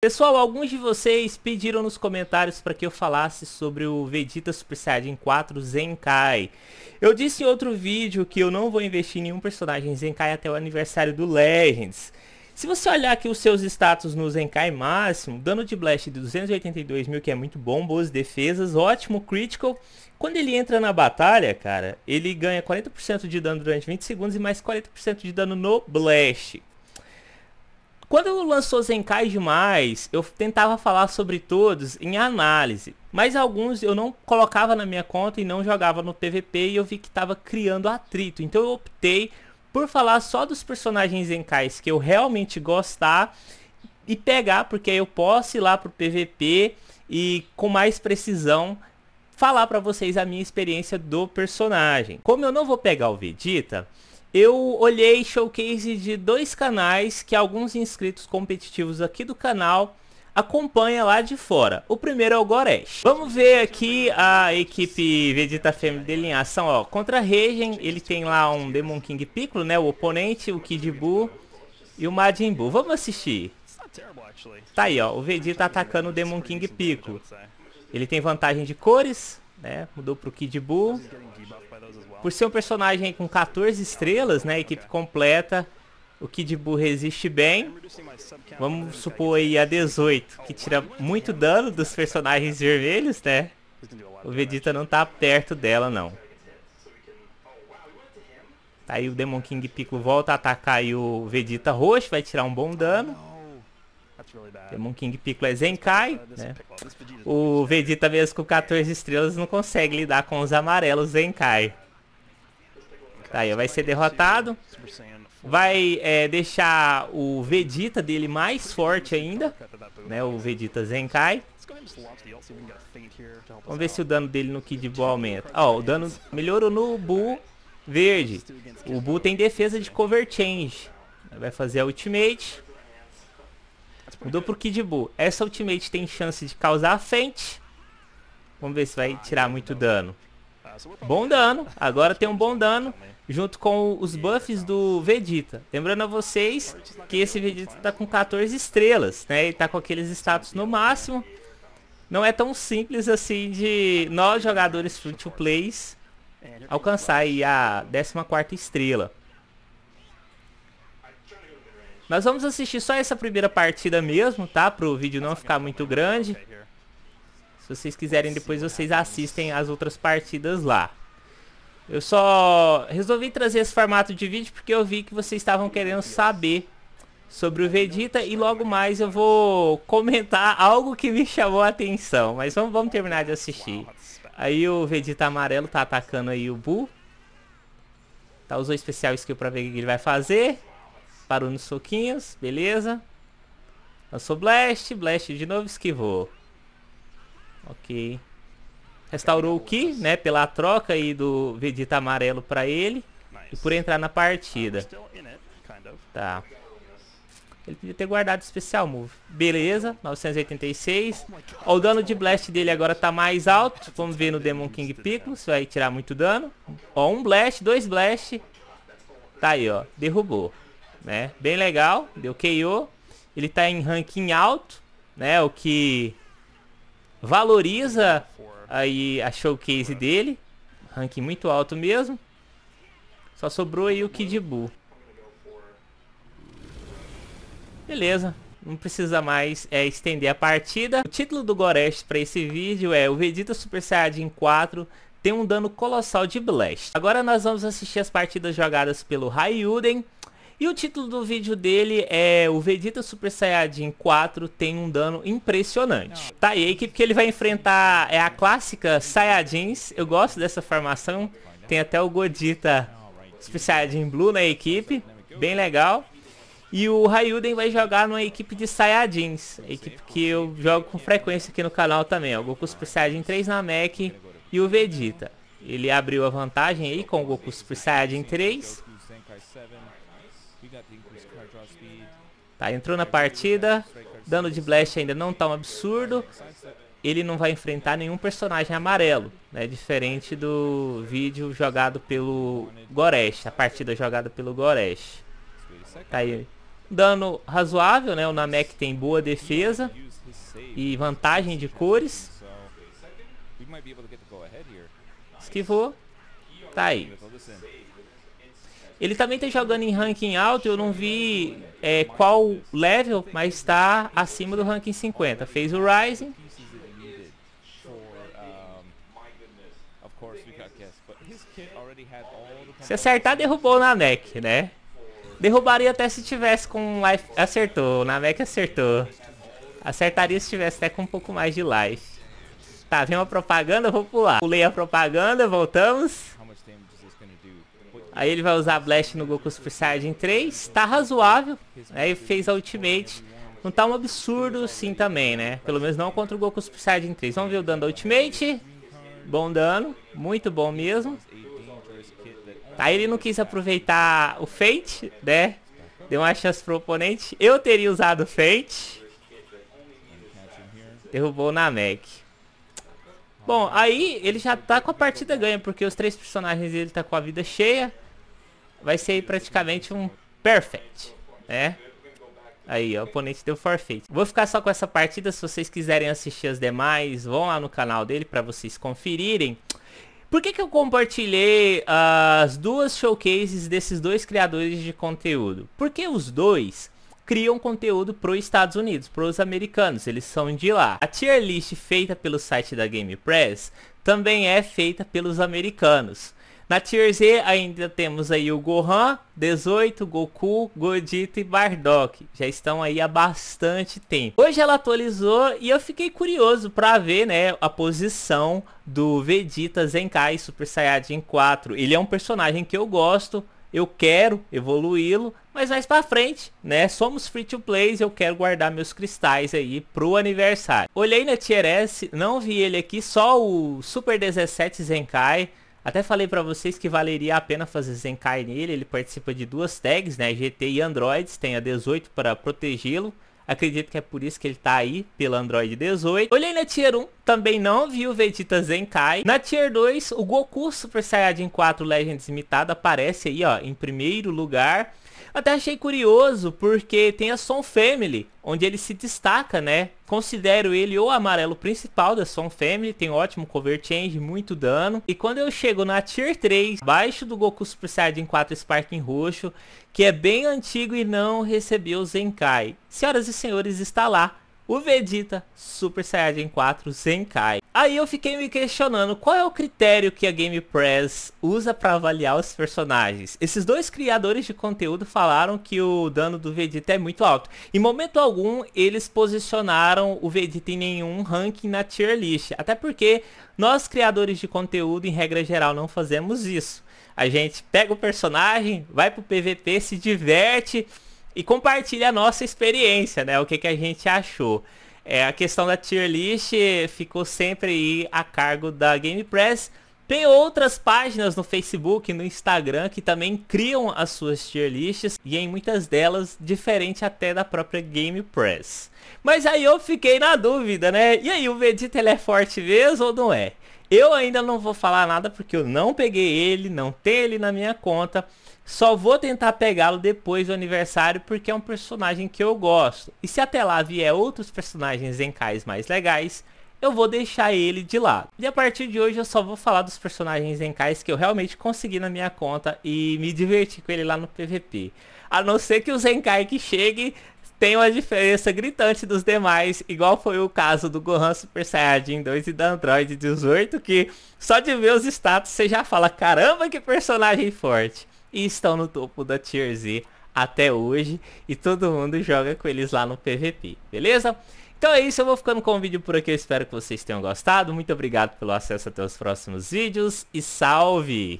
Pessoal, alguns de vocês pediram nos comentários para que eu falasse sobre o Vegeta Super Saiyajin 4 Zenkai. Eu disse em outro vídeo que eu não vou investir em nenhum personagem Zenkai até o aniversário do Legends. Se você olhar aqui os seus status no Zenkai máximo, dano de blast de 282 mil, que é muito bom, boas defesas, ótimo critical. Quando ele entra na batalha, cara, ele ganha 40% de dano durante 20 segundos e mais 40% de dano no blast. Quando eu lançou Zenkai demais, eu tentava falar sobre todos em análise, mas alguns eu não colocava na minha conta e não jogava no PVP e eu vi que estava criando atrito. Então eu optei por falar só dos personagens Zenkais que eu realmente gostar e pegar, porque aí eu posso ir lá pro PVP e com mais precisão falar para vocês a minha experiência do personagem. Como eu não vou pegar o Vegeta, eu olhei showcase de dois canais que alguns inscritos competitivos aqui do canal acompanha lá de fora. O primeiro é o Goresh. Vamos ver aqui a equipe Vegeta Fêmea dele em ação, ó. Contra Regen, ele tem lá um Demon King Piccolo, né? O oponente, o Kid Buu e o Majin Buu. Vamos assistir. Tá aí, ó. O Vegeta atacando o Demon King Piccolo. Ele tem vantagem de cores, né? Mudou pro Kid Buu. Por ser um personagem com 14 estrelas, né, a equipe completa, o Kid Buu resiste bem. Vamos supor aí a 18, que tira muito dano dos personagens vermelhos, né? O Vegeta não tá perto dela, não. Tá aí o Demon King Piccolo volta a atacar aí o Vegeta roxo, vai tirar um bom dano. Demon King Piccolo é Zenkai, né? O Vegeta mesmo com 14 estrelas não consegue lidar com os amarelos Zenkai. Tá aí, vai ser derrotado. Vai é, deixar o Vegeta dele mais forte ainda. Né, o Vegeta Zenkai. Vamos ver se o dano dele no Kid Buu aumenta. Ó, oh, o dano melhorou no Buu verde. O Buu tem defesa de cover change. Vai fazer a ultimate. Mudou pro Kid Buu. Essa ultimate tem chance de causar a feint. Vamos ver se vai tirar muito dano. Bom dano. Agora tem um bom dano. Junto com os buffs do Vegeta. Lembrando a vocês que esse Vegeta tá com 14 estrelas, né? Está tá com aqueles status no máximo. Não é tão simples assim de nós jogadores free to plays alcançar aí a 14 estrela. Nós vamos assistir só essa primeira partida mesmo, tá? Pro vídeo não ficar muito grande. Se vocês quiserem, depois vocês assistem as outras partidas lá. Eu só resolvi trazer esse formato de vídeo porque eu vi que vocês estavam querendo saber sobre o Vegeta e logo mais eu vou comentar algo que me chamou a atenção. Mas vamos, vamos terminar de assistir. Aí o Vegeta amarelo tá atacando aí o Buu. Tá, usou especial skill pra ver o que ele vai fazer. Parou nos soquinhos, beleza. Lançou Blast, Blast de novo esquivou. Ok. Restaurou o Ki, né? Pela troca aí do Vegeta amarelo pra ele. E por entrar na partida. Tá. Ele podia ter guardado especial move. Beleza, 986. Ó, o dano de blast dele agora tá mais alto. Vamos ver no Demon King Piccolo se vai tirar muito dano. Ó, um blast, dois blast. Tá aí, ó. Derrubou. Né? Bem legal. Deu KO. Ele tá em ranking alto. Né? O que valoriza aí a showcase dele. Ranking muito alto mesmo. Só sobrou aí o Kid Buu. Beleza. Não precisa mais é, estender a partida. O título do Gorest para esse vídeo é O Vegeta Super Saiyajin 4 tem um dano colossal de Blast. Agora nós vamos assistir as partidas jogadas pelo Raiyuden e o título do vídeo dele é O Vegeta Super Saiyajin 4 tem um dano impressionante. Tá, aí, a equipe que ele vai enfrentar é a clássica Saiyajins. Eu gosto dessa formação. Tem até o Godita Super Saiyajin Blue na equipe. Bem legal. E o Raiden vai jogar numa equipe de Saiyajins, equipe que eu jogo com frequência aqui no canal também. É o Goku Super Saiyajin 3 na Mac e o Vegeta. Ele abriu a vantagem aí com o Goku Super Saiyajin 3. Tá, entrou na partida. Dano de Blast ainda não tá um absurdo. Ele não vai enfrentar nenhum personagem amarelo, né? Diferente do vídeo jogado pelo Goresh, a partida jogada pelo Goresh. Tá aí. Dano razoável, né? O Namek tem boa defesa e vantagem de cores. Esquivou. Tá aí. Ele também tá jogando em ranking alto, eu não vi é, qual level, mas está acima do ranking 50. Fez o Rising. Se acertar, derrubou na Namek, né? Derrubaria até se tivesse com life. Acertou, na Namek acertou. Acertaria se tivesse até com um pouco mais de life. Tá, vem uma propaganda, vou pular. Pulei a propaganda, voltamos. Aí ele vai usar Blast no Goku Super Saiyajin 3. Tá razoável. Aí né? fez a Ultimate. Não tá um absurdo sim também, né? Pelo menos não contra o Goku Super Saiyajin 3. Vamos ver o dano da Ultimate. Bom dano. Muito bom mesmo. Aí ele não quis aproveitar o Fate, né? Deu uma chance pro oponente. Eu teria usado o Fate. Derrubou na Mac. Bom, aí ele já tá com a partida ganha, porque os três personagens ele tá com a vida cheia. Vai ser praticamente um perfect, né? Aí, o oponente deu forfeit. Vou ficar só com essa partida, se vocês quiserem assistir as demais, vão lá no canal dele pra vocês conferirem. Por que, que eu compartilhei ah, as duas showcases desses dois criadores de conteúdo? Porque os dois criam conteúdo para os Estados Unidos, para os americanos, eles são de lá. A tier list feita pelo site da Game Press também é feita pelos americanos. Na Tier Z ainda temos aí o Gohan, 18, Goku, Godito e Bardock. Já estão aí há bastante tempo. Hoje ela atualizou e eu fiquei curioso para ver, né, a posição do Vegeta Zenkai Super Saiyajin 4. Ele é um personagem que eu gosto, eu quero evoluí-lo, mas mais para frente, né? Somos free to play, eu quero guardar meus cristais aí pro aniversário. Olhei na tier S, não vi ele aqui, só o Super 17 Zenkai. Até falei para vocês que valeria a pena fazer Zenkai nele, ele participa de duas tags, né? GT e Androids, tem a 18 para protegê-lo Acredito que é por isso que ele tá aí, pelo Android 18. Olhei na Tier 1, também não vi o Vegeta Zenkai. Na Tier 2, o Goku Super Saiyajin 4 Legends Limitada aparece aí, ó, em primeiro lugar. Até achei curioso, porque tem a Son Family, onde ele se destaca, né? Considero ele o amarelo principal da Swan Family, tem ótimo cover change, muito dano. E quando eu chego na Tier 3, abaixo do Goku Super Saiyajin 4 Sparking Roxo, que é bem antigo e não recebeu Zenkai. Senhoras e senhores, está lá o Vegeta Super Saiyajin 4 Zenkai. Aí eu fiquei me questionando qual é o critério que a Game Press usa para avaliar os personagens. Esses dois criadores de conteúdo falaram que o dano do Vegeta é muito alto. Em momento algum, eles posicionaram o Vegeta em nenhum ranking na tier list. Até porque nós criadores de conteúdo, em regra geral, não fazemos isso. A gente pega o personagem, vai pro PVP, se diverte e compartilha a nossa experiência, né? O que, que a gente achou. É, a questão da tier list ficou sempre a cargo da Game Press. Tem outras páginas no Facebook, no Instagram, que também criam as suas tier lists e em muitas delas diferente até da própria Game Press. Mas aí eu fiquei na dúvida, né? E aí, o Vegeta ele é forte mesmo ou não é? Eu ainda não vou falar nada porque eu não peguei ele, não tenho ele na minha conta. Só vou tentar pegá-lo depois do aniversário porque é um personagem que eu gosto. E se até lá vier outros personagens Zenkai mais legais, eu vou deixar ele de lado. E a partir de hoje eu só vou falar dos personagens Zenkai que eu realmente consegui na minha conta e me diverti com ele lá no PVP. A não ser que o Zenkai que chegue tenha uma diferença gritante dos demais, igual foi o caso do Gohan Super Saiyajin 2 e da Android 18, que só de ver os status você já fala, caramba que personagem forte e estão no topo da Tier Z até hoje e todo mundo joga com eles lá no PVP, beleza? Então é isso, eu vou ficando com o vídeo por aqui, eu espero que vocês tenham gostado, muito obrigado pelo acesso até os próximos vídeos e salve!